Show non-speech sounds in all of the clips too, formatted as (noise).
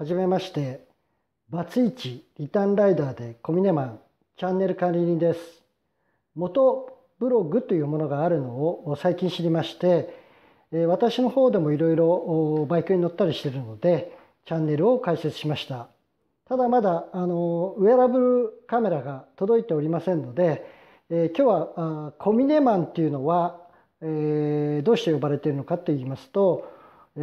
はじめまして。バツイチリターンライダーでコミネマンチャンネル管理人です。元ブログというものがあるのを最近知りまして、私の方でもいろいろバイクに乗ったりしているので、チャンネルを開設しました。ただまだ、あの、ウェアラブルカメラが届いておりませんので、えー、今日は、コミネマンっていうのは、えー、どうして呼ばれているのかと言いますと、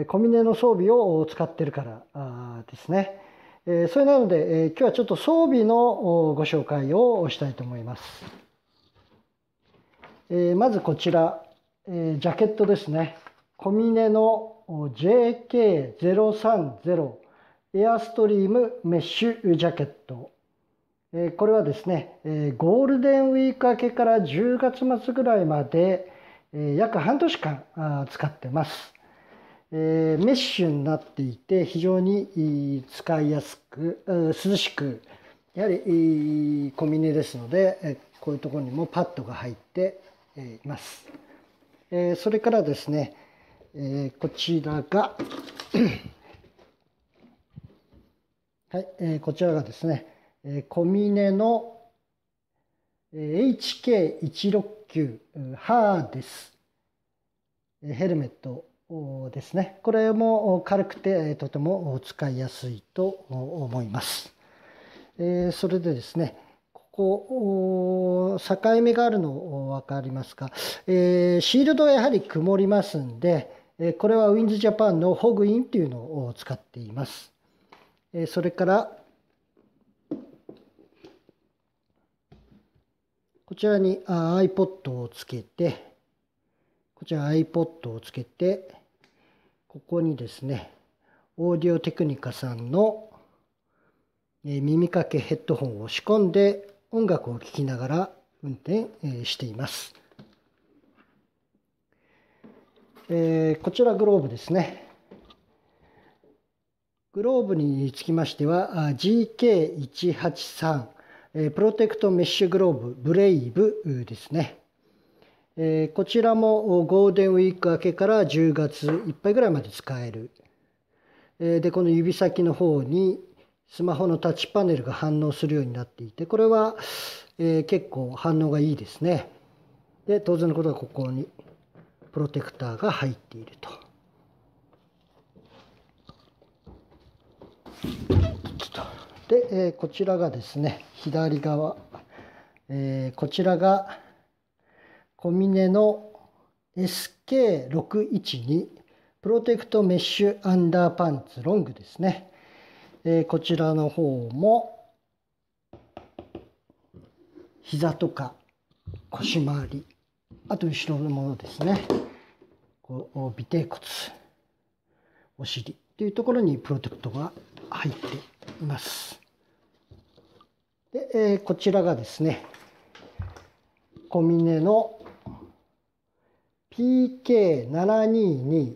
小峰の装備を使ってるからですね。それなので今日はちょっと装備のご紹介をしたいと思います。まずこちら、ジャケットですね。小峰の JK030 エアストリームメッシュジャケット。これはですね、ゴールデンウィーク明けから10月末ぐらいまで約半年間使ってます。えー、メッシュになっていて非常に使いやすく涼しくやはり小峰ですのでこういうところにもパッドが入っています。えー、それからですね、えー、こちらが (coughs) はい、えー、こちらがですね、えー、小峰の HK169 ハーです。ヘルメットですね。これも軽くてとても使いやすいと思います。それでですね、ここ境目があるの分かりますか、えシールドはやはり曇りますんで、えこれはウィンズジャパンのホグインというのを使っています、えそれからこちらに iPod をつけてじゃあ iPod をつけて、ここにですね、オーディオテクニカさんの耳かけヘッドホンを仕込んで音楽を聴きながら運転しています。えー、こちらグローブですね。グローブにつきましては GK183 プロテクトメッシュグローブブレイブですね。えー、こちらもゴールデンウィーク明けから10月いっぱいぐらいまで使える。えー、で、この指先の方にスマホのタッチパネルが反応するようになっていて、これは、えー、結構反応がいいですね。で、当然のことはここにプロテクターが入っていると。で、えこちらがですね、左側、えー、こちらが小峰の SK612 プロテクトメッシュアンダーパンツロングですね、えー、こちらの方も膝とか腰回りあと後ろのものですねこう尾てい骨お尻というところにプロテクトが入っていますで、えー、こちらがですね小峰の PK722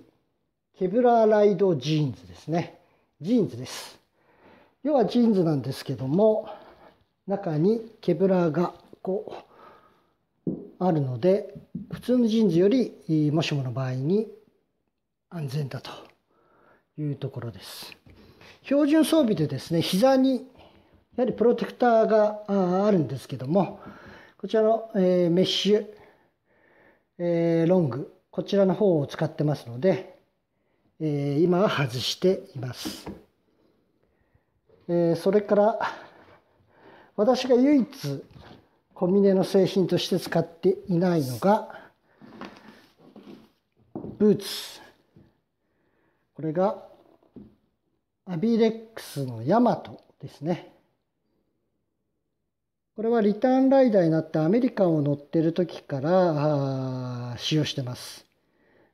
ケブラーライドジーンズですね。ジーンズです。要はジーンズなんですけども、中にケブラーがこう、あるので、普通のジーンズより、もしもの場合に安全だというところです。標準装備でですね、膝に、やはりプロテクターがあるんですけども、こちらのメッシュ、えー、ロング、こちらの方を使ってますので、えー、今は外しています。えー、それから、私が唯一、小峰の製品として使っていないのが、ブーツ。これが、アビレックスのヤマトですね。これはリターンライダーになってアメリカを乗ってる時から使用してます、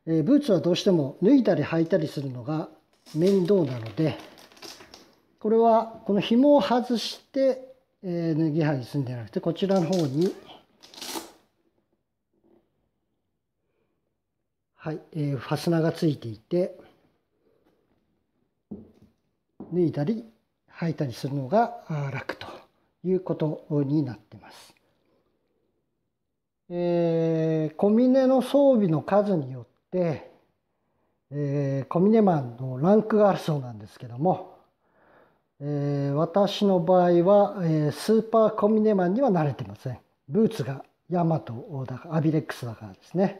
えー、ブーツはどうしても脱いだり履いたりするのが面倒なのでこれはこの紐を外して、えー、脱ぎ履きするんじゃなくてこちらの方にはい、えー、ファスナーがついていて脱いだり履いたりするのが楽と。いうことになってます。えー、小峰の装備の数によって、えー、小峰マンのランクがあるそうなんですけども、えー、私の場合は、えー、スーパー小峰マンには慣れてません。ブーツがヤマトだかアビレックスだからですね。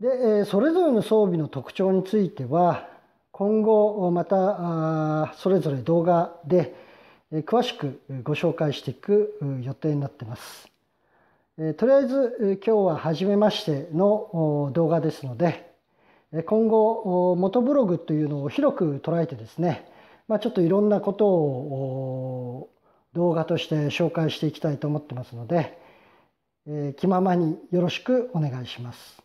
で、えー、それぞれの装備の特徴については今後またそれぞれ動画で、詳しくご紹介していく予定になってます。とりあえず今日は初めましての動画ですので今後元ブログというのを広く捉えてですね、まちょっといろんなことを動画として紹介していきたいと思ってますので気ままによろしくお願いします。